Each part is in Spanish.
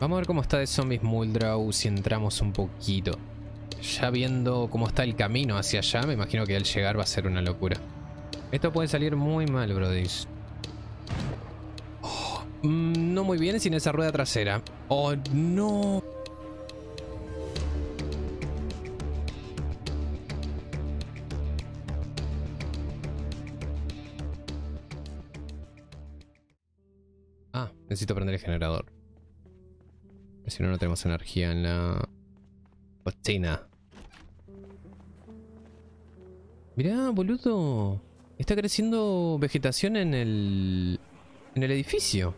Vamos a ver cómo está de zombies Muldrow si entramos un poquito. Ya viendo cómo está el camino hacia allá, me imagino que al llegar va a ser una locura. Esto puede salir muy mal, brodis. Oh, mm, no muy bien sin esa rueda trasera. Oh, no. Ah, necesito prender el generador. Si no, no tenemos energía en la cocina. Mirá, boludo. Está creciendo vegetación en el... En el edificio.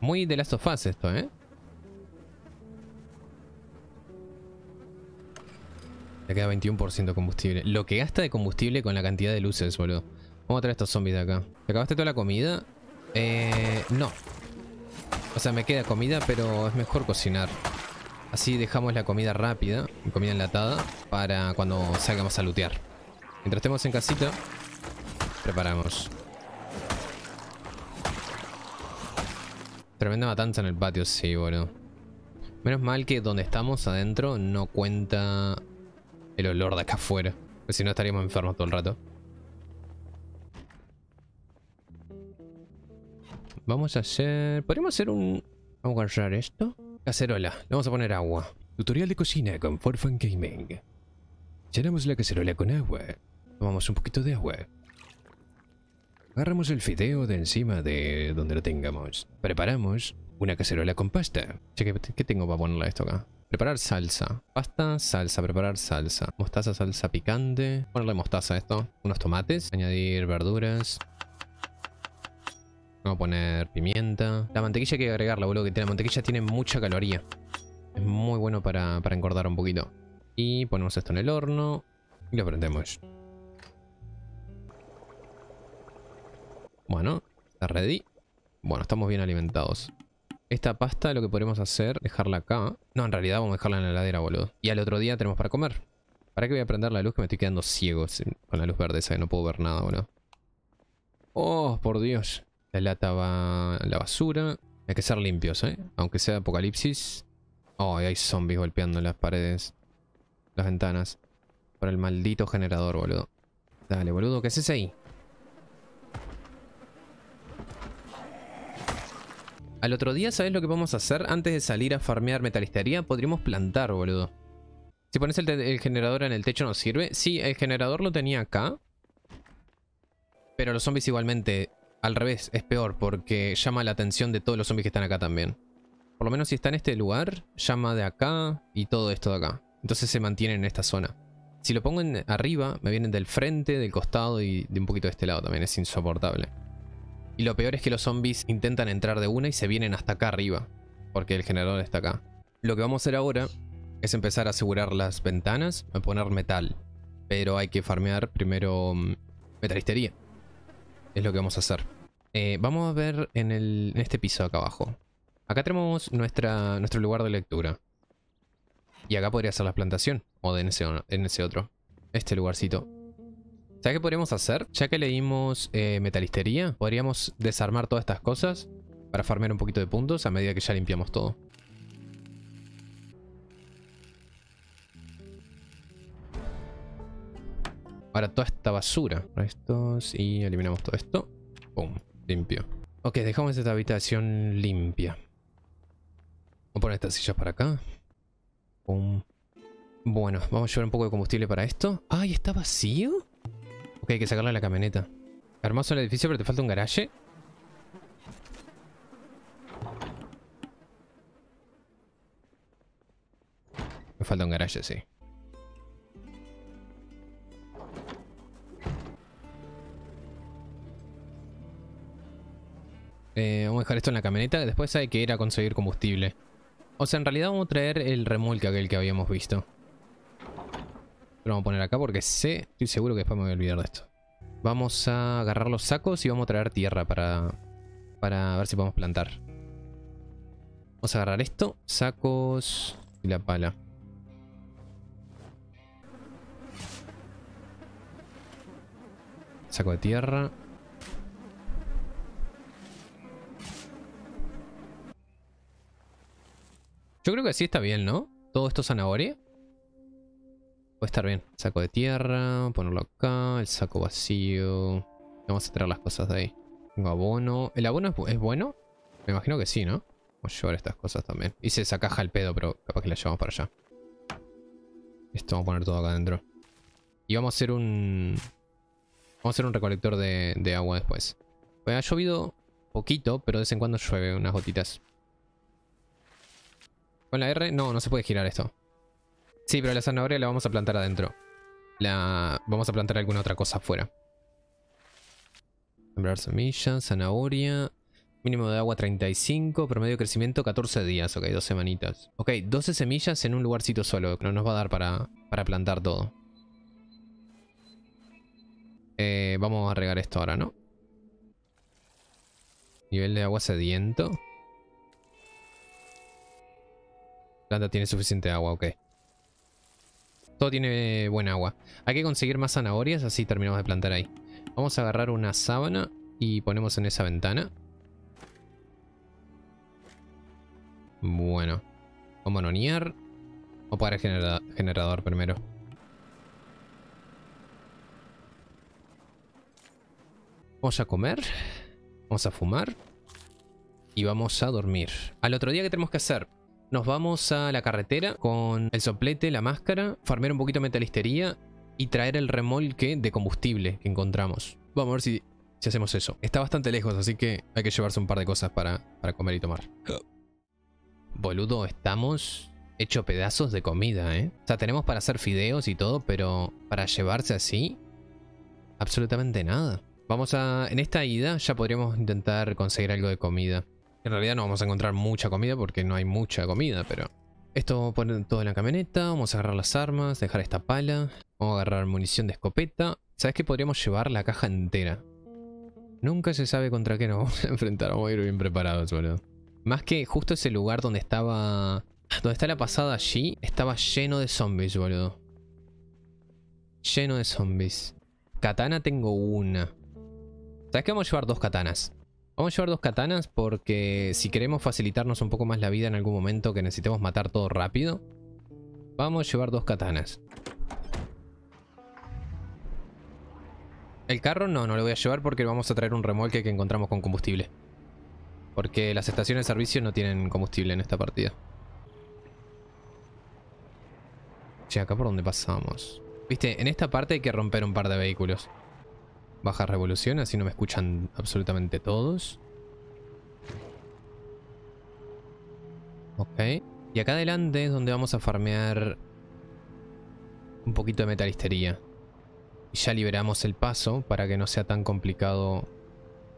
Muy de las sofás esto, ¿eh? Le queda 21% de combustible. Lo que gasta de combustible con la cantidad de luces, boludo. Vamos a traer estos zombies de acá. ¿Te acabaste toda la comida? Eh, no. O sea, me queda comida, pero es mejor cocinar. Así dejamos la comida rápida, comida enlatada, para cuando salgamos a lootear. Mientras estemos en casita, preparamos. Tremenda matanza en el patio, sí, bueno Menos mal que donde estamos adentro no cuenta el olor de acá afuera. Porque si no estaríamos enfermos todo el rato. Vamos a hacer... ¿Podríamos hacer un... Vamos a agarrar esto. Cacerola. Le vamos a poner agua. Tutorial de cocina con Forfan Gaming. Llenamos la cacerola con agua. Tomamos un poquito de agua. Agarramos el fideo de encima de donde lo tengamos. Preparamos una cacerola con pasta. ¿qué, tengo para ponerle esto acá? Preparar salsa. Pasta, salsa, preparar salsa. Mostaza, salsa picante. Ponerle mostaza a esto. Unos tomates. Añadir verduras. Vamos a poner pimienta. La mantequilla hay que agregarla, boludo, que la mantequilla tiene mucha caloría. Es muy bueno para, para engordar un poquito. Y ponemos esto en el horno. Y lo prendemos. Bueno, está ready. Bueno, estamos bien alimentados. Esta pasta lo que podemos hacer, dejarla acá. No, en realidad vamos a dejarla en la heladera, boludo. Y al otro día tenemos para comer. ¿Para qué voy a prender la luz? Que me estoy quedando ciego con la luz verde esa no puedo ver nada, boludo. Oh, por Dios. La lata va a la basura. Hay que ser limpios, ¿eh? Aunque sea apocalipsis. Oh, hay zombies golpeando las paredes. Las ventanas. Por el maldito generador, boludo. Dale, boludo, ¿qué haces ahí? Al otro día, ¿sabes lo que vamos a hacer? Antes de salir a farmear metalistería, podríamos plantar, boludo. Si pones el, el generador en el techo, ¿nos sirve? Sí, el generador lo tenía acá. Pero los zombies igualmente al revés, es peor porque llama la atención de todos los zombies que están acá también. Por lo menos si está en este lugar, llama de acá y todo esto de acá. Entonces se mantienen en esta zona. Si lo pongo en arriba, me vienen del frente, del costado y de un poquito de este lado también. Es insoportable. Y lo peor es que los zombies intentan entrar de una y se vienen hasta acá arriba. Porque el generador está acá. Lo que vamos a hacer ahora es empezar a asegurar las ventanas, a poner metal. Pero hay que farmear primero mm, metalistería. Es lo que vamos a hacer. Eh, vamos a ver en, este piso acá abajo. Acá tenemos nuestra, nuestro lugar de lectura. Y acá podría ser la plantación. O de en, ese, otro. Este lugarcito. ¿Sabes qué podríamos hacer? Ya que leímos eh, metalistería, podríamos desarmar todas estas cosas para farmear un poquito de puntos a medida que ya limpiamos todo. Para toda esta basura. estos y eliminamos todo esto. Pum, limpio. Ok, dejamos esta habitación limpia. Vamos a poner estas sillas para acá. Pum. Bueno, vamos a llevar un poco de combustible para esto. ¡Ay, está vacío! Ok, hay que sacarle la camioneta. Hermoso el edificio, pero te falta un garaje. Me falta un garaje, sí. Eh, vamos a dejar esto en la camioneta. Después hay que ir a conseguir combustible. O sea, en realidad vamos a traer el remolque aquel que habíamos visto. Lo vamos a poner acá porque sé, estoy seguro que después me voy a olvidar de esto. Vamos a agarrar los sacos y vamos a traer tierra para, para ver si podemos plantar. Vamos a agarrar esto, sacos y la pala. Saco de tierra. Yo creo que sí está bien, ¿no? Todo esto zanahoria. Puede estar bien. Saco de tierra, ponerlo acá, el saco vacío. Vamos a traer las cosas de ahí. Tengo abono. ¿El abono es, bueno? Me imagino que sí, ¿no? Vamos a llevar estas cosas también. Hice esa caja el pedo, pero capaz que la llevamos para allá. Esto vamos a poner todo acá adentro. Y vamos a hacer un... Vamos a hacer un recolector de, agua después. Pues ha llovido poquito, pero de vez en cuando llueve unas gotitas. Con la R, no, no se puede girar esto. Sí, pero la zanahoria la vamos a plantar adentro. La... Vamos a plantar alguna otra cosa afuera. Sembrar semillas, zanahoria. Mínimo de agua 35, promedio de crecimiento 14 días. Ok, dos semanitas. Ok, 12 semillas en un lugarcito solo. No nos va a dar para, para plantar todo. Eh, vamos a regar esto ahora, ¿no? Nivel de agua sediento. Planta tiene suficiente agua, ok. Todo tiene buen agua. Hay que conseguir más zanahorias, así terminamos de plantar ahí. Vamos a agarrar una sábana y ponemos en esa ventana. Bueno. Vamos a Vamos O para el generador primero. Vamos a comer. Vamos a fumar. Y vamos a dormir. Al otro día, ¿qué tenemos que hacer? Nos vamos a la carretera con el soplete, la máscara, farmear un poquito de metalistería y traer el remolque de combustible que encontramos. Vamos a ver si, hacemos eso. Está bastante lejos, así que hay que llevarse un par de cosas para, para comer y tomar. Boludo, estamos hecho pedazos de comida, ¿eh? O sea, tenemos para hacer fideos y todo, pero para llevarse así, absolutamente nada. Vamos a... En esta ida ya podríamos intentar conseguir algo de comida. En realidad no vamos a encontrar mucha comida porque no hay mucha comida, pero... Esto vamos a poner todo en la camioneta, vamos a agarrar las armas, dejar esta pala, vamos a agarrar munición de escopeta. ¿Sabes qué? Podríamos llevar la caja entera. Nunca se sabe contra qué nos vamos a enfrentar, vamos a ir bien preparados, boludo. Más que justo ese lugar donde estaba... Donde está la pasada allí, estaba lleno de zombies, boludo. Lleno de zombies. Katana tengo una. ¿Sabes qué? Vamos a llevar dos katanas. Vamos a llevar dos katanas porque si queremos facilitarnos un poco más la vida en algún momento que necesitemos matar todo rápido, vamos a llevar dos katanas. El carro no, no lo voy a llevar porque vamos a traer un remolque que encontramos con combustible. Porque las estaciones de servicio no tienen combustible en esta partida. Che, acá por donde pasamos. Viste, en esta parte hay que romper un par de vehículos baja revolución, así no me escuchan absolutamente todos. Ok. Y acá adelante es donde vamos a farmear un poquito de metalistería. Y ya liberamos el paso para que no sea tan complicado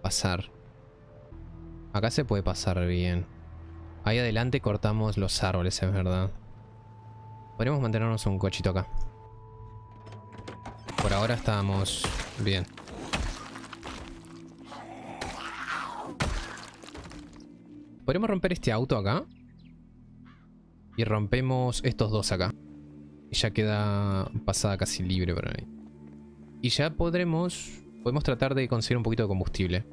pasar. Acá se puede pasar bien. Ahí adelante cortamos los árboles, es verdad. Podríamos mantenernos un cochito acá. Por ahora estamos bien. Podríamos romper este auto acá. Y rompemos estos dos acá. Y ya queda pasada casi libre para mí. Y ya podremos... Podemos tratar de conseguir un poquito de combustible.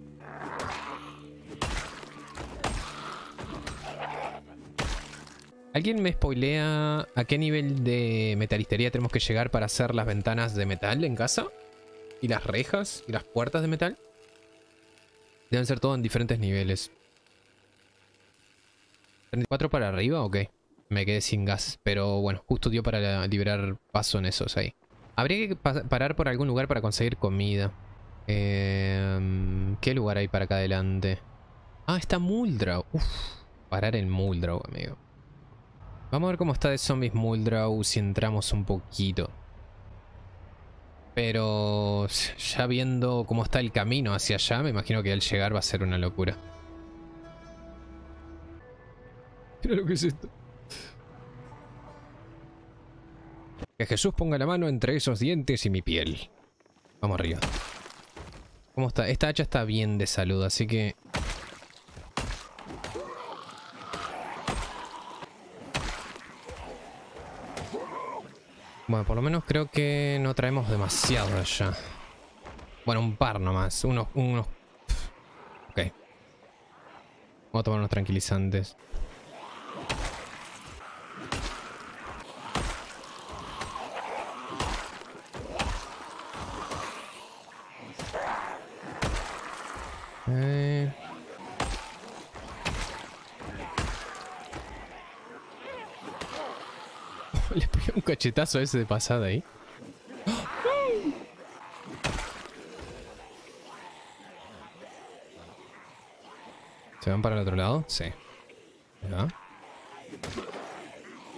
¿Alguien me spoilea a qué nivel de metalistería tenemos que llegar para hacer las ventanas de metal en casa? ¿Y las rejas? ¿Y las puertas de metal? Deben ser todo en diferentes niveles. ¿34 para arriba o qué? Me quedé sin gas, pero bueno, justo dio para liberar paso en esos ahí. Habría que parar por algún lugar para conseguir comida. Em, ¿Qué lugar hay para acá adelante? Ah, está Muldrau. parar en Muldrau, amigo. Vamos a ver cómo está de zombies Muldrau si entramos un poquito. Pero ya viendo cómo está el camino hacia allá, me imagino que al llegar va a ser una locura. Mira lo que es esto. Que Jesús ponga la mano entre esos dientes y mi piel. Vamos arriba. ¿Cómo está? Esta hacha está bien de salud, así que... Bueno, por lo menos creo que no traemos demasiado allá. Bueno, un par nomás. Unos... unos... Ok. Vamos a tomar unos tranquilizantes. Eh. Le pegué un cachetazo a ese de pasada ahí. ¿Se van para el otro lado? Sí. Ya.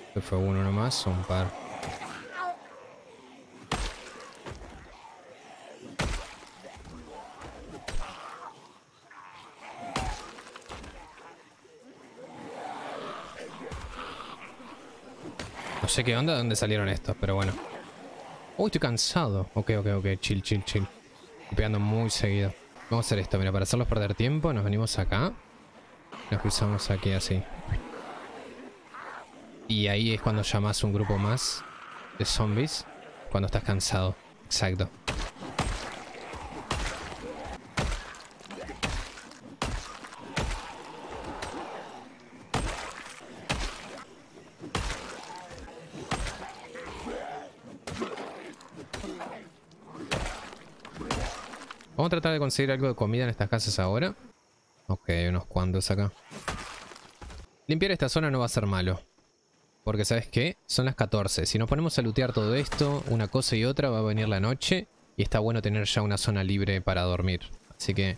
Este fue uno nomás, un par. sé qué onda, dónde salieron estos, pero bueno. Uy, estoy cansado. Ok, ok, ok. Chill, chill, chill. Estoy muy seguido. Vamos a hacer esto, mira, para hacerlos perder tiempo, nos venimos acá. Nos cruzamos aquí así. Y ahí es cuando llamas un grupo más de zombies. Cuando estás cansado. Exacto. Vamos a tratar de conseguir algo de comida en estas casas ahora. Ok, unos cuantos acá. Limpiar esta zona no va a ser malo. Porque ¿sabes qué? Son las 14. Si nos ponemos a lootear todo esto, una cosa y otra, va a venir la noche. Y está bueno tener ya una zona libre para dormir. Así que...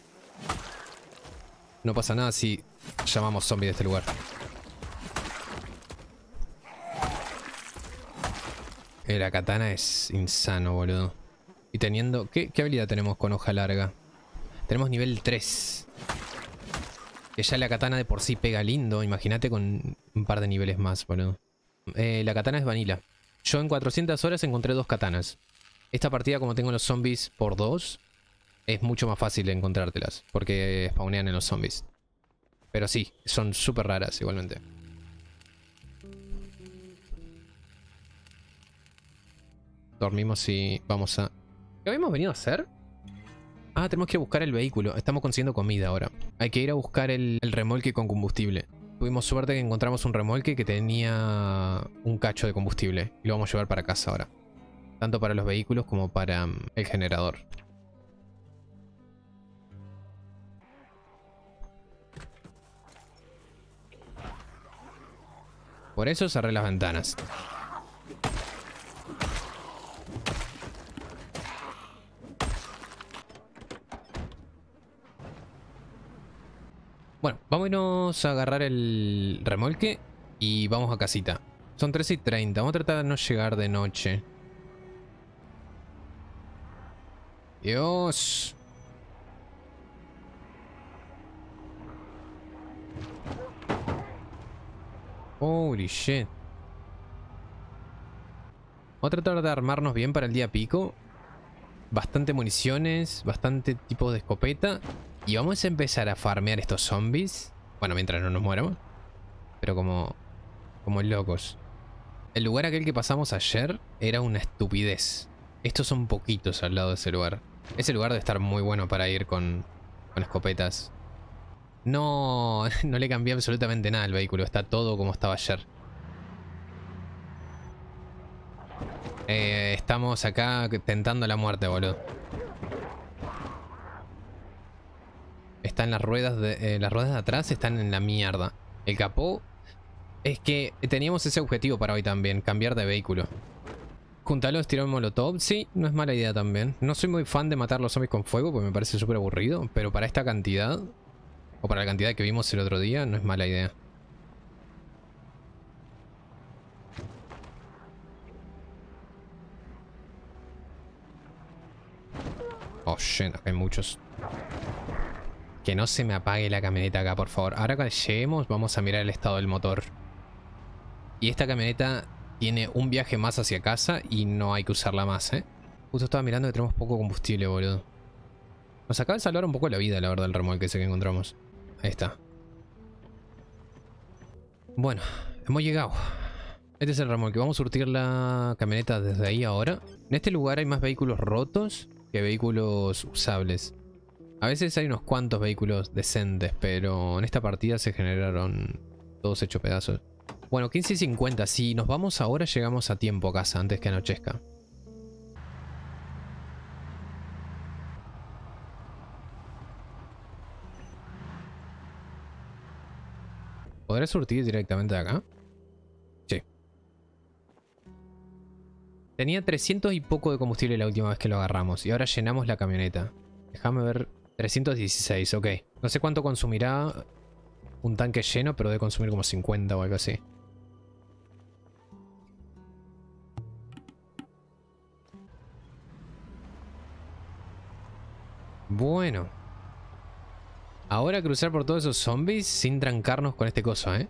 No pasa nada si llamamos zombie de este lugar. Eh, la katana es insano, boludo. Y teniendo... ¿Qué, habilidad tenemos con hoja larga? Tenemos nivel 3. Que ya la katana de por sí pega lindo. Imagínate con un par de niveles más, boludo. Eh, la katana es vanilla. Yo en 400 horas encontré dos katanas. Esta partida, como tengo los zombies por dos, es mucho más fácil encontrártelas. Porque spawnean en los zombies. Pero sí, son súper raras igualmente. Dormimos y vamos a ¿Qué habíamos venido a hacer? Ah, tenemos que buscar el vehículo. Estamos consiguiendo comida ahora. Hay que ir a buscar el, remolque con combustible. Tuvimos suerte que encontramos un remolque que tenía un cacho de combustible. Y lo vamos a llevar para casa ahora. Tanto para los vehículos como para mm, el generador. Por eso cerré las ventanas. Bueno, vámonos a agarrar el remolque y vamos a casita. Son 13 y 30. Vamos a tratar de no llegar de noche. Dios. Holy shit. Vamos a tratar de armarnos bien para el día pico. Bastante municiones, bastante tipo de escopeta. Y vamos a empezar a farmear estos zombies. Bueno, mientras no nos mueramos Pero como... Como locos. El lugar aquel que pasamos ayer era una estupidez. Estos son poquitos al lado de ese lugar. Ese lugar debe estar muy bueno para ir con, con escopetas. No, no le cambié absolutamente nada al vehículo. Está todo como estaba ayer. Eh, estamos acá tentando la muerte, boludo. están las ruedas de, eh, las ruedas de atrás están en la mierda. El capó es que teníamos ese objetivo para hoy también, cambiar de vehículo. Juntarlos, tirar un molotov, sí, no es mala idea también. No soy muy fan de matar los zombies con fuego porque me parece súper aburrido, pero para esta cantidad, o para la cantidad que vimos el otro día, no es mala idea. Oh shit, hay muchos. Que no se me apague la camioneta acá, por favor. Ahora que lleguemos, vamos a mirar el estado del motor. Y esta camioneta tiene un viaje más hacia casa y no hay que usarla más, ¿eh? Justo estaba mirando que tenemos poco combustible, boludo. Nos acaba de salvar un poco la vida, la verdad, el remolque ese que encontramos. Ahí está. Bueno, hemos llegado. Este es el remolque. Vamos a surtir la camioneta desde ahí ahora. En este lugar hay más vehículos rotos que vehículos usables. A veces hay unos cuantos vehículos decentes, pero en esta partida se generaron todos hechos pedazos. Bueno, 15 y 50. Si nos vamos ahora, llegamos a tiempo a casa antes que anochezca. ¿Podré surtir directamente de acá? Sí. Tenía 300 y poco de combustible la última vez que lo agarramos y ahora llenamos la camioneta. Déjame ver 316, ok. No sé cuánto consumirá un tanque lleno, pero debe consumir como 50 o algo así. Bueno. Ahora cruzar por todos esos zombies sin trancarnos con este coso, ¿eh?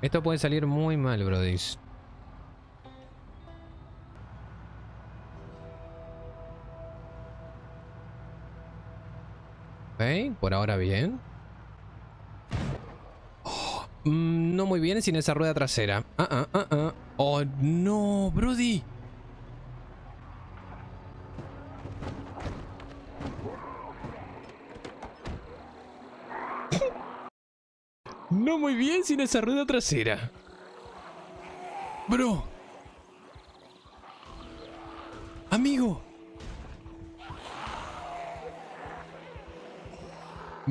Esto puede salir muy mal, brodis. por ahora bien. Oh, mm, no muy bien sin esa rueda trasera. Ah, ah, ah, ah. oh, no, Brody. No muy bien sin esa rueda trasera. Bro. Amigo.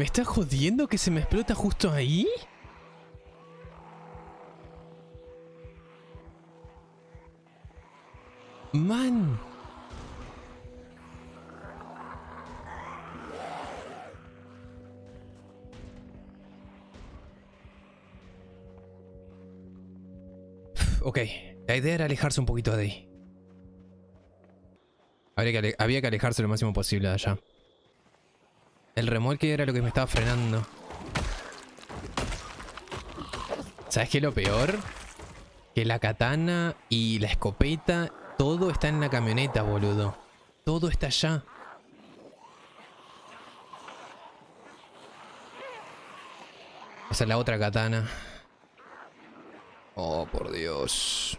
¿Me está jodiendo que se me explota justo ahí? Man. Ok, la idea era alejarse un poquito de ahí. que, había que alejarse lo máximo posible de allá. El remolque era lo que me estaba frenando. ¿Sabes qué es lo peor? Que la katana y la escopeta, todo está en la camioneta, boludo. Todo está allá. O sea, la otra katana. Oh, por Dios.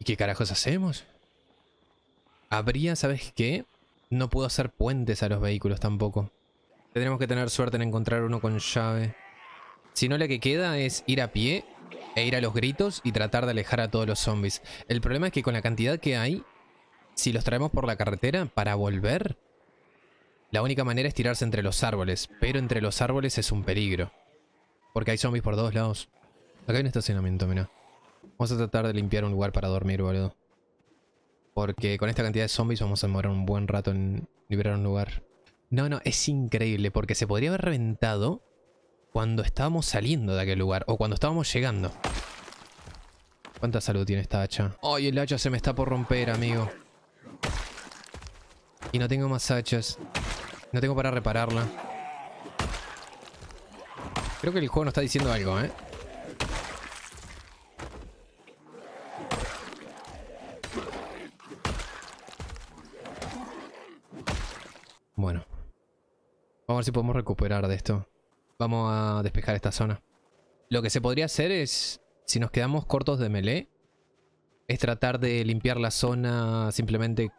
¿Y qué carajos hacemos? Habría, ¿sabes qué? No puedo hacer puentes a los vehículos tampoco. Tendremos que tener suerte en encontrar uno con llave. Si no, la que queda es ir a pie e ir a los gritos y tratar de alejar a todos los zombies. El problema es que con la cantidad que hay, si los traemos por la carretera para volver, la única manera es tirarse entre los árboles, pero entre los árboles es un peligro. Porque hay zombies por todos lados. Acá hay un estacionamiento, mira. Vamos a tratar de limpiar un lugar para dormir, boludo. Porque con esta cantidad de zombies vamos a demorar un buen rato en liberar un lugar. No, no, es increíble porque se podría haber reventado cuando estábamos saliendo de aquel lugar o cuando estábamos llegando. ¿Cuánta salud tiene esta hacha? ¡Ay, el hacha se me está por romper, amigo! Y no tengo más hachas. No tengo para repararla. Creo que el juego nos está diciendo algo, ¿eh? Bueno. Vamos a ver si podemos recuperar de esto. Vamos a despejar esta zona. Lo que se podría hacer es, si nos quedamos cortos de melee, es tratar de limpiar la zona simplemente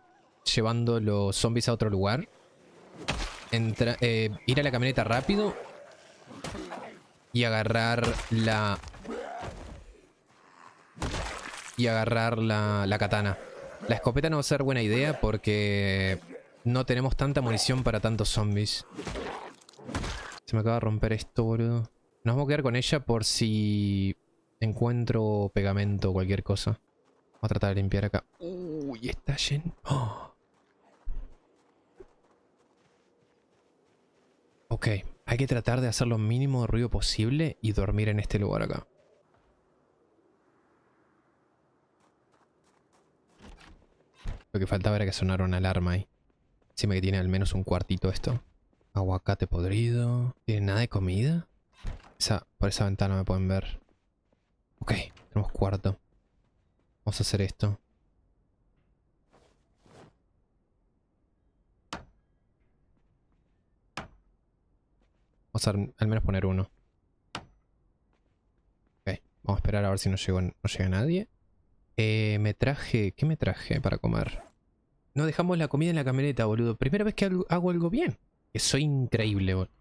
llevando los zombies a otro lugar. Eh, ir a la camioneta rápido y agarrar la... Y agarrar la, la katana. La escopeta no va a ser buena idea porque no tenemos tanta munición para tantos zombies. Se me acaba de romper esto, boludo. Nos vamos a quedar con ella por si encuentro pegamento o cualquier cosa. Vamos a tratar de limpiar acá. Uy, está lleno. Ok, hay que tratar de hacer lo mínimo de ruido posible y dormir en este lugar acá. Lo que faltaba era que sonara una alarma ahí me que tiene al menos un cuartito esto. Aguacate podrido. ¿Tiene nada de comida? por esa ventana me pueden ver. Ok, tenemos cuarto. Vamos a hacer esto. Vamos a al menos poner uno. Ok, vamos a esperar a ver si no, no llega nadie. Eh, me traje... ¿Qué me traje para comer? No dejamos la comida en la camioneta, boludo. Primera vez que hago algo bien. soy increíble, boludo.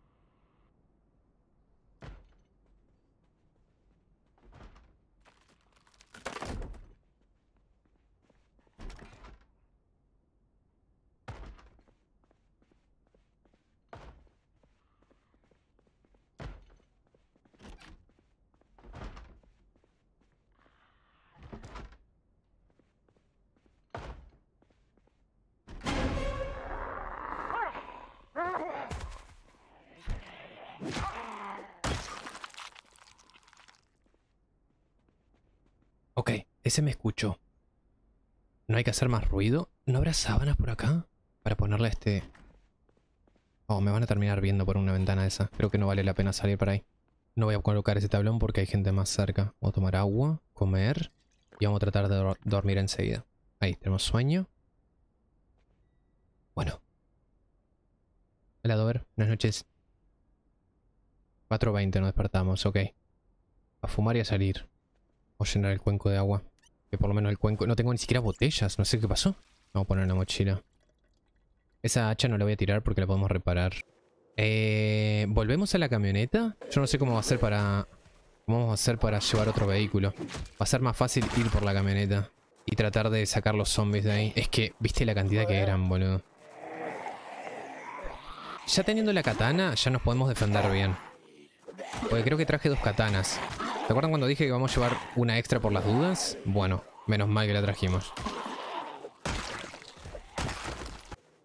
se me escuchó. No hay que hacer más ruido. ¿No habrá sábanas por acá? Para ponerle este... Oh, me van a terminar viendo por una ventana esa. Creo que no vale la pena salir para ahí. No voy a colocar ese tablón porque hay gente más cerca. Vamos a tomar agua, comer y vamos a tratar de dormir enseguida. Ahí, tenemos sueño. Bueno. Hola, Dover. Buenas noches. 4.20 nos despertamos, ok. A fumar y a salir. O llenar el cuenco de agua. Que por lo menos el cuenco... No tengo ni siquiera botellas. No sé qué pasó. Vamos a poner una mochila. Esa hacha no la voy a tirar porque la podemos reparar. Eh, ¿Volvemos a la camioneta? Yo no sé cómo va a ser para... ¿Cómo vamos a hacer para llevar otro vehículo? Va a ser más fácil ir por la camioneta. Y tratar de sacar los zombies de ahí. Es que, viste la cantidad que eran, boludo. Ya teniendo la katana, ya nos podemos defender bien. Porque creo que traje dos katanas. ¿Te acuerdan cuando dije que vamos a llevar una extra por las dudas? Bueno, menos mal que la trajimos.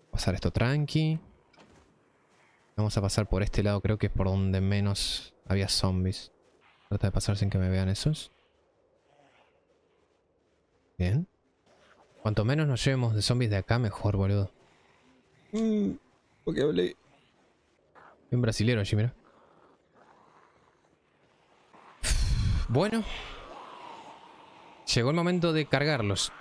Pasar esto tranqui. Vamos a pasar por este lado, creo que es por donde menos había zombies. Trata de pasar sin que me vean esos. Bien. Cuanto menos nos llevemos de zombies de acá, mejor, boludo. Mm, qué hablé. Un brasilero allí, mira. Bueno. Llegó el momento de cargarlos.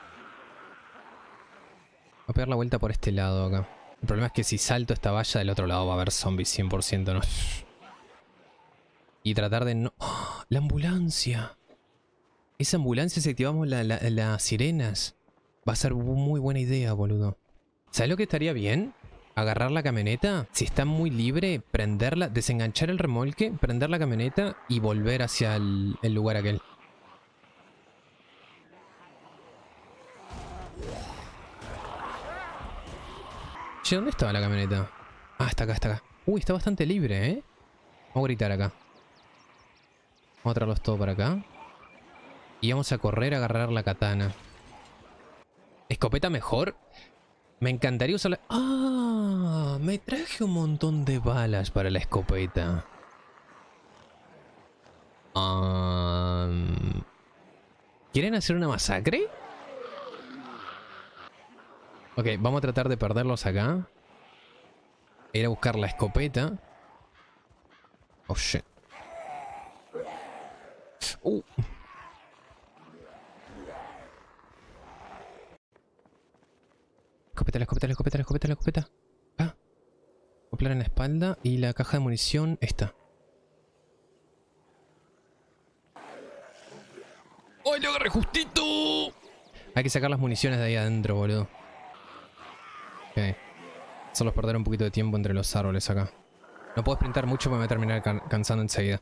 Voy a pegar la vuelta por este lado acá. El problema es que si salto esta valla del otro lado va a haber zombies 100%, ¿no? Y tratar de no... ¡Oh! ¡La ambulancia! Esa ambulancia, si activamos las sirenas, va a ser muy buena idea, boludo. ¿Sabes lo que estaría bien? agarrar la camioneta, si está muy libre, prenderla, desenganchar el remolque, prender la camioneta y volver hacia el, lugar aquel. Che, ¿dónde estaba la camioneta? Ah, está acá, está acá. Uy, está bastante libre, ¿eh? Vamos a gritar acá. Vamos a traerlos todos para acá. Y vamos a correr a agarrar la katana. ¿Escopeta mejor? Me encantaría usar ¡Ah! Me traje un montón de balas para la escopeta. ¿Quieren hacer una masacre? Ok, vamos a tratar de perderlos acá. Ir a buscar la escopeta. Oh, shit. Uh. escopeta, la escopeta, la escopeta, la escopeta, la escopeta. Acá. Ah. en la espalda y la caja de munición, está. ¡Ay, lo agarré justito! Hay que sacar las municiones de ahí adentro, boludo. Ok. Solo perder un poquito de tiempo entre los árboles acá. No puedo sprintar mucho porque me voy a terminar cansando enseguida.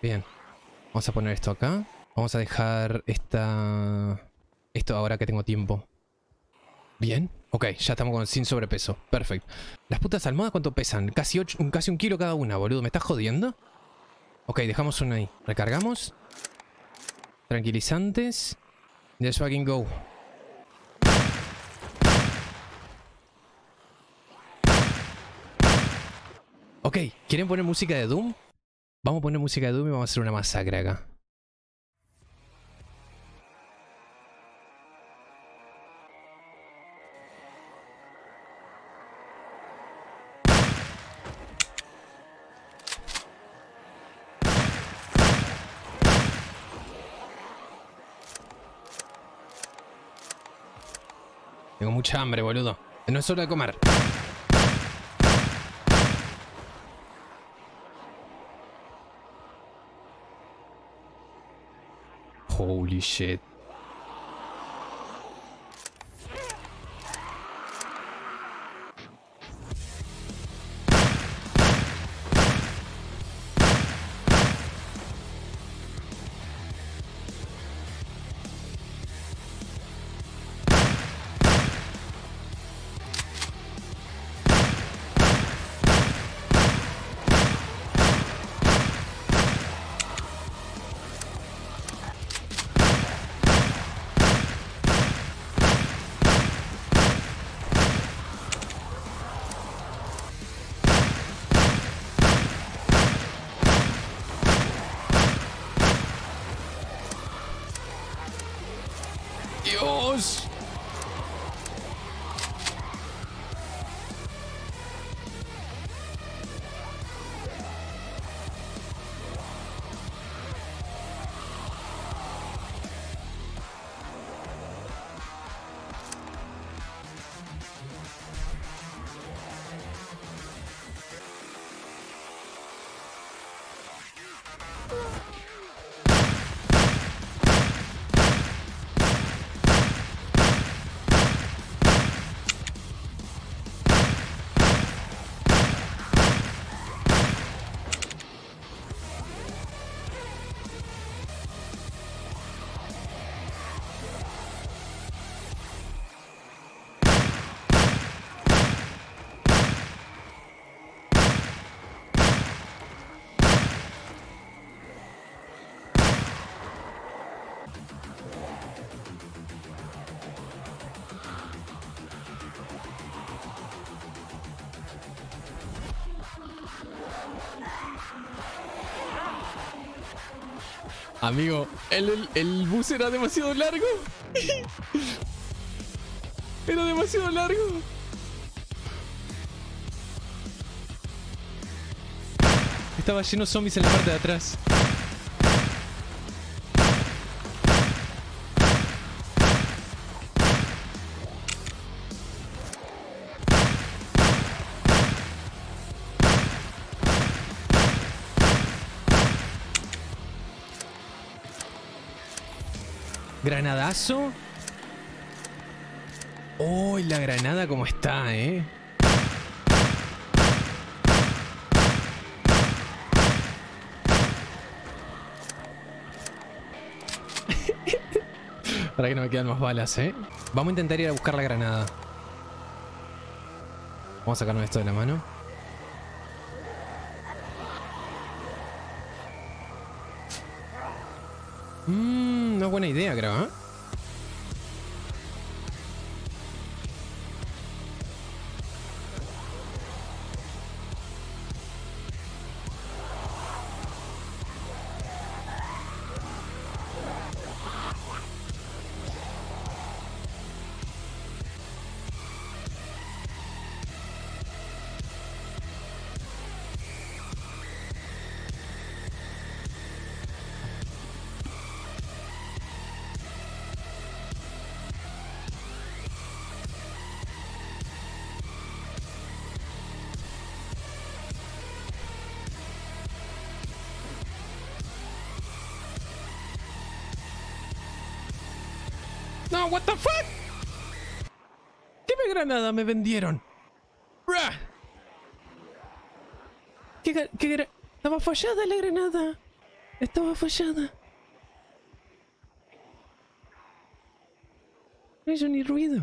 Bien. Vamos a poner esto acá. Vamos a dejar esta... Esto ahora que tengo tiempo. Bien. Ok, ya estamos con, sin sobrepeso. Perfecto. Las putas almohadas, ¿cuánto pesan? Casi, un, casi un kilo cada una, boludo. ¿Me estás jodiendo? Ok, dejamos una ahí. Recargamos. Tranquilizantes. Let's fucking go. Ok, ¿quieren poner música de Doom? Vamos a poner música de Doom y vamos a hacer una masacre acá. mucha hambre, boludo. No es hora de comer. Holy shit. Amigo, el, el, bus era demasiado largo. Era demasiado largo. Estaba lleno zombies en la parte de atrás. granadazo. la granada como está, eh! Para que no me quedan más balas, eh. Vamos a intentar ir a buscar la granada. Vamos a sacarnos esto de la mano. ஆகிறான் what the ¿Qué me granada me vendieron? ¿Qué, Estaba fallada la granada. Estaba fallada. No hizo ni ruido.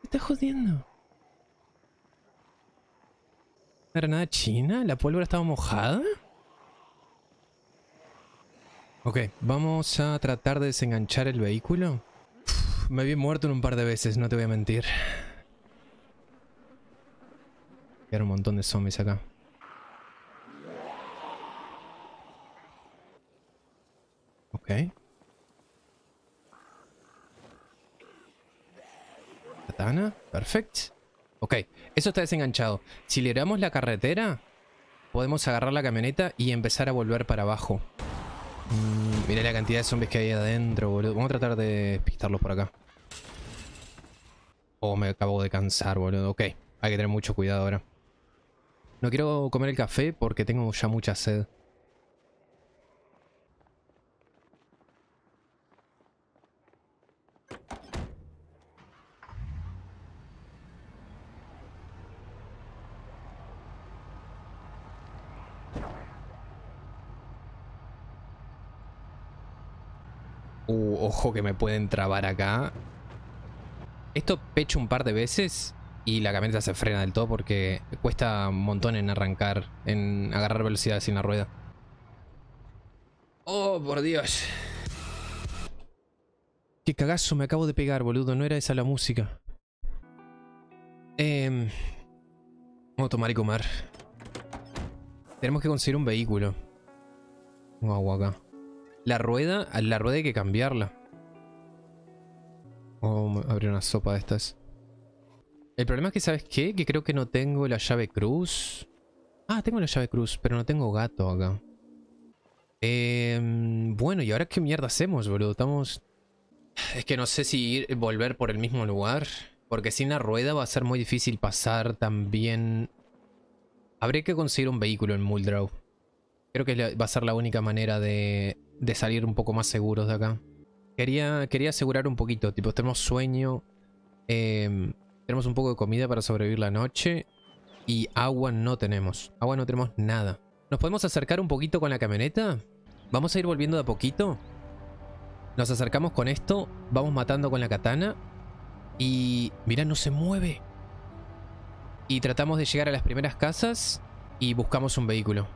¿Qué está jodiendo? ¿La granada china? ¿La pólvora estaba mojada? Ok, vamos a tratar de desenganchar el vehículo. me vi muerto en un par de veces, no te voy a mentir. Quedaron un montón de zombies acá. Ok. Katana, perfecto. Ok, eso está desenganchado. Si liberamos la carretera, podemos agarrar la camioneta y empezar a volver para abajo. Mm, Mira la cantidad de zombies que hay adentro, boludo. Vamos a tratar de pistarlos por acá. Oh, me acabo de cansar, boludo. Ok, hay que tener mucho cuidado ahora. No quiero comer el café porque tengo ya mucha sed. Uh, ojo que me pueden trabar acá. Esto pecho un par de veces y la camioneta se frena del todo porque cuesta un montón en arrancar, en agarrar velocidad sin la rueda. Oh, por Dios. Qué cagazo me acabo de pegar, boludo. No era esa la música. Em, vamos a tomar y comer. Tenemos que conseguir un vehículo. Un agua acá. La rueda, la rueda hay que cambiarla. a abrir una sopa de estas. El problema es que, ¿sabes qué? Que creo que no tengo la llave cruz. Ah, tengo la llave cruz, pero no tengo gato acá. Em, bueno, ¿y ahora qué mierda hacemos, boludo? Estamos... Es que no sé si volver por el mismo lugar. Porque sin la rueda va a ser muy difícil pasar también... Habría que conseguir un vehículo en Muldrow. Creo que va a ser la única manera de, de salir un poco más seguros de acá. Quería, quería asegurar un poquito, tipo, tenemos sueño, em, tenemos un poco de comida para sobrevivir la noche y agua no tenemos. Agua no tenemos nada. ¿Nos podemos acercar un poquito con la camioneta? Vamos a ir volviendo de a poquito. Nos acercamos con esto, vamos matando con la katana y... Mira, no se mueve. Y tratamos de llegar a las primeras casas y buscamos un vehículo.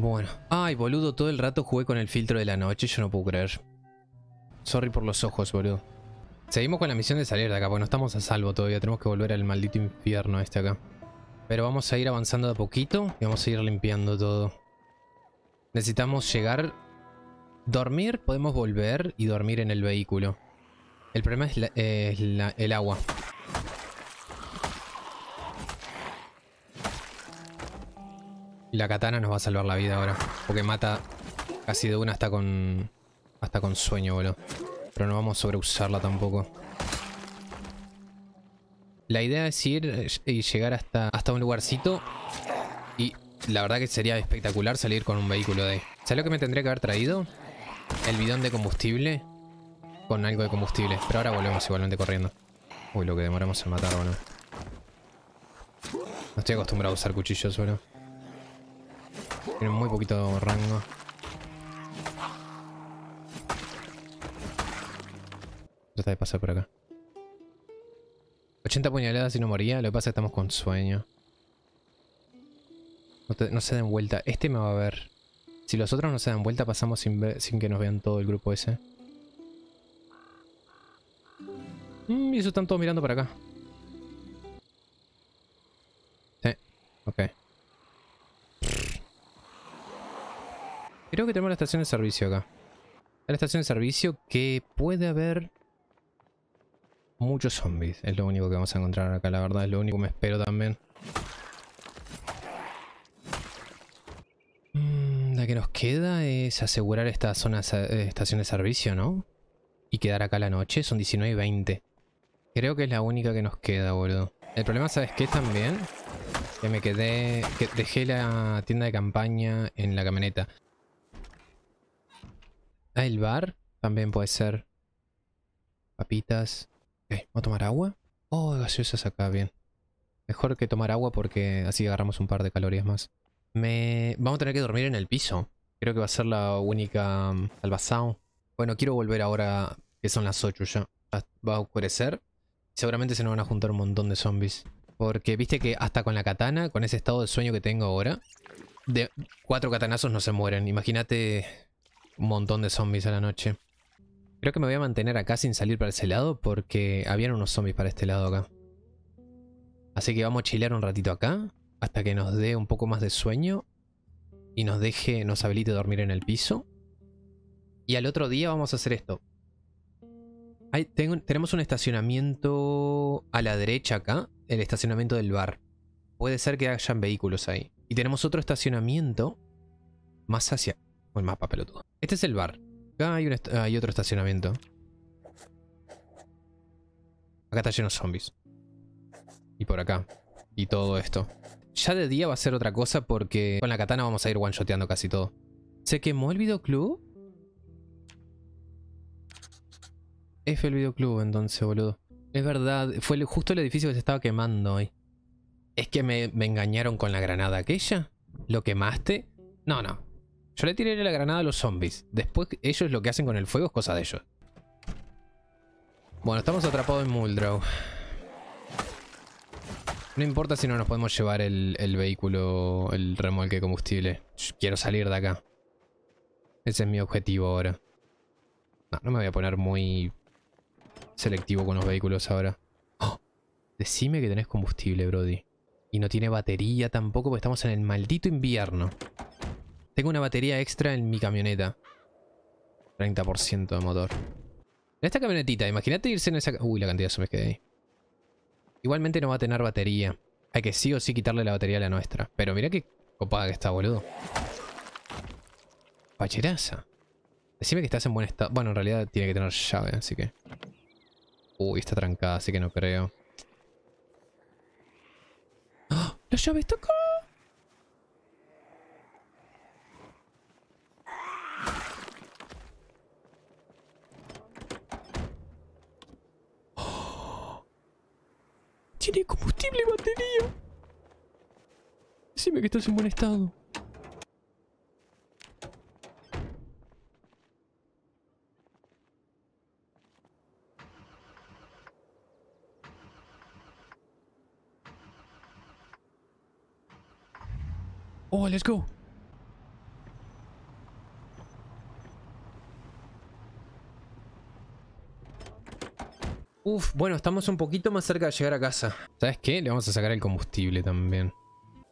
Bueno. Ay, boludo, todo el rato jugué con el filtro de la noche, yo no puedo creer. Sorry por los ojos, boludo. Seguimos con la misión de salir de acá, porque no estamos a salvo todavía. Tenemos que volver al maldito infierno este acá. Pero vamos a ir avanzando de a poquito y vamos a ir limpiando todo. Necesitamos llegar... Dormir, podemos volver y dormir en el vehículo. El problema es, eh, el agua. La katana nos va a salvar la vida ahora. Porque mata casi de una hasta con... Hasta con sueño, boludo. Pero no vamos a sobreusarla tampoco. La idea es ir eh, y llegar hasta, hasta un lugarcito. Y la verdad que sería espectacular salir con un vehículo de ahí. ¿Sabes lo que me tendría que haber traído? El bidón de combustible. Con algo de combustible. Pero ahora volvemos igualmente corriendo. Uy, lo que demoramos en matar, boludo. No estoy acostumbrado a usar cuchillos, boludo tienen muy poquito rango. Trata de pasar por acá. 80 puñaladas y no moría. Lo que pasa es que estamos con sueño. No, se den vuelta. Este me va a ver. Si los otros no se dan vuelta, pasamos sin, sin que nos vean todo el grupo ese. Mm, y eso están todos mirando para acá. Sí, ok. Creo que tenemos la estación de servicio acá. La estación de servicio que puede haber muchos zombies. Es lo único que vamos a encontrar acá, la verdad. Es lo único que me espero también. Mm, la que nos queda es asegurar esta zona eh, estación de servicio, ¿no? Y quedar acá la noche. Son 19 y 20. Creo que es la única que nos queda, boludo. El problema, ¿sabes qué? También que me quedé... Que dejé la tienda de campaña en la camioneta el bar también puede ser. Papitas. Ok, ¿vamos a tomar agua? Oh, gaseosas acá, bien. Mejor que tomar agua porque así agarramos un par de calorías más. Me... Vamos a tener que dormir en el piso. Creo que va a ser la única um, salvación. Bueno, quiero volver ahora que son las 8 ya. Ah, va a oscurecer. Seguramente se nos van a juntar un montón de zombies. Porque viste que hasta con la katana, con ese estado de sueño que tengo ahora, de cuatro katanazos no se mueren. Imagínate un montón de zombies a la noche. Creo que me voy a mantener acá sin salir para ese lado porque habían unos zombies para este lado acá. Así que vamos a chilear un ratito acá hasta que nos dé un poco más de sueño y nos deje, nos habilite dormir en el piso. Y al otro día vamos a hacer esto. tenemos un estacionamiento a la derecha acá, el estacionamiento del bar. Puede ser que hayan vehículos ahí. Y tenemos otro estacionamiento más hacia o mapa, pelotudo. Este es el bar. Acá hay, otro estacionamiento. Acá está lleno de zombies. Y por acá. Y todo esto. Ya de día va a ser otra cosa porque con la katana vamos a ir one-shoteando casi todo. ¿Se quemó el videoclub? Es el videoclub entonces, boludo. Es verdad, fue justo el edificio que se estaba quemando hoy. Es que me, me engañaron con la granada aquella. ¿Lo quemaste? No, no. Yo le tiré la granada a los zombies. Después ellos lo que hacen con el fuego es cosa de ellos. Bueno, estamos atrapados en Muldrow. No importa si no nos podemos llevar el, vehículo, el remolque de combustible. quiero salir de acá. Ese es mi objetivo ahora. No, no me voy a poner muy selectivo con los vehículos ahora. ¡Oh! Decime que tenés combustible, Brody. Y no tiene batería tampoco porque estamos en el maldito invierno. Tengo una batería extra en mi camioneta. 30% de motor. En esta camionetita, imagínate irse en esa... Uy, la cantidad de subes que hay Igualmente no va a tener batería. Hay que sí o sí quitarle la batería a la nuestra. Pero mira qué copada que está, boludo. Pacheraza. Decime que estás en buen estado. Bueno, en realidad tiene que tener llave, así que... Uy, está trancada, así que no creo. ¡Ah! ¡La llave está acá! Tiene combustible y batería. Decime que estás en buen estado. Oh, let's go. Uf, bueno, estamos un poquito más cerca de llegar a casa. ¿Sabes qué? Le vamos a sacar el combustible también.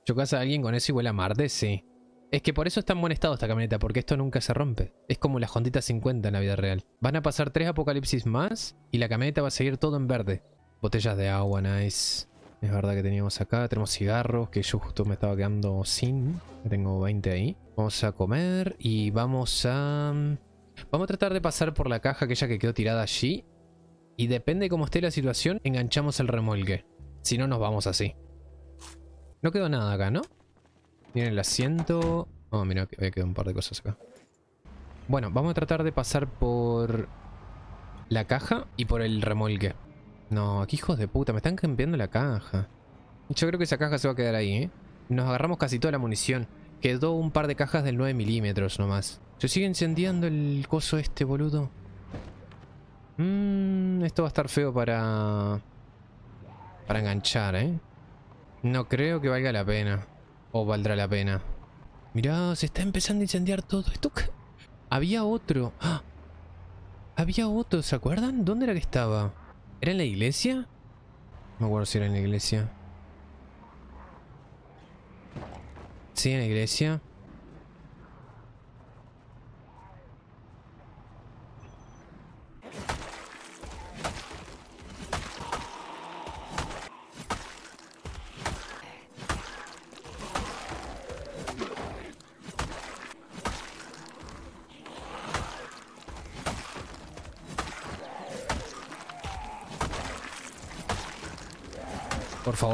¿Yo casa a alguien con eso y huele a Marte? Sí. Es que por eso está en buen estado esta camioneta, porque esto nunca se rompe. Es como la jonditas 50 en la vida real. Van a pasar tres apocalipsis más y la camioneta va a seguir todo en verde. Botellas de agua, nice. Es verdad que teníamos acá. Tenemos cigarros, que yo justo me estaba quedando sin. Tengo 20 ahí. Vamos a comer y vamos a... Mm, vamos a tratar de pasar por la caja aquella que quedó tirada allí y depende cómo esté la situación, enganchamos el remolque. Si no, nos vamos así. No quedó nada acá, ¿no? Tiene el asiento. Oh, mira, que quedó un par de cosas acá. Bueno, vamos a tratar de pasar por la caja y por el remolque. No, aquí hijos de puta, me están cambiando la caja. Yo creo que esa caja se va a quedar ahí, ¿eh? Nos agarramos casi toda la munición. Quedó un par de cajas del 9 milímetros nomás. Se sigue incendiando el coso este, boludo. Mm, esto va a estar feo para... Para enganchar, ¿eh? No creo que valga la pena. O valdrá la pena. Mirá, se está empezando a incendiar todo. ¿Esto qué? Había otro. ¡Ah! Había otro, ¿se acuerdan? ¿Dónde era que estaba? ¿Era en la iglesia? No me acuerdo si era en la iglesia. Sí, en la iglesia.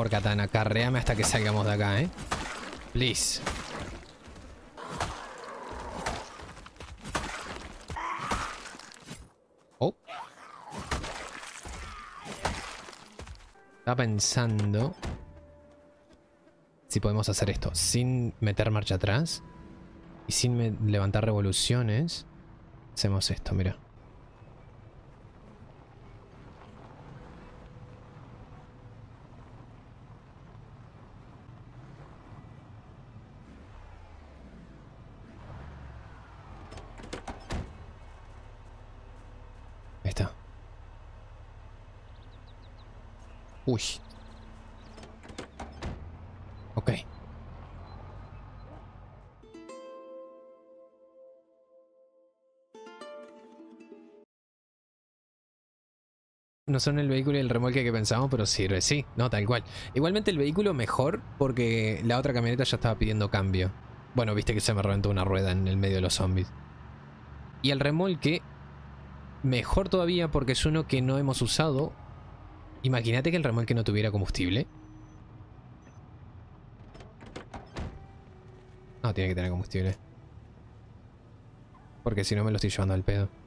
Katana, carréame hasta que salgamos de acá, ¿eh? Please. Oh. Estaba pensando si podemos hacer esto sin meter marcha atrás y sin levantar revoluciones. Hacemos esto, mira. no son el vehículo y el remolque que pensamos, pero sirve, sí, no, tal cual. Igualmente el vehículo mejor porque la otra camioneta ya estaba pidiendo cambio. Bueno, viste que se me reventó una rueda en el medio de los zombies. Y el remolque, mejor todavía porque es uno que no hemos usado. Imagínate que el remolque no tuviera combustible. No, tiene que tener combustible. Porque si no me lo estoy llevando al pedo.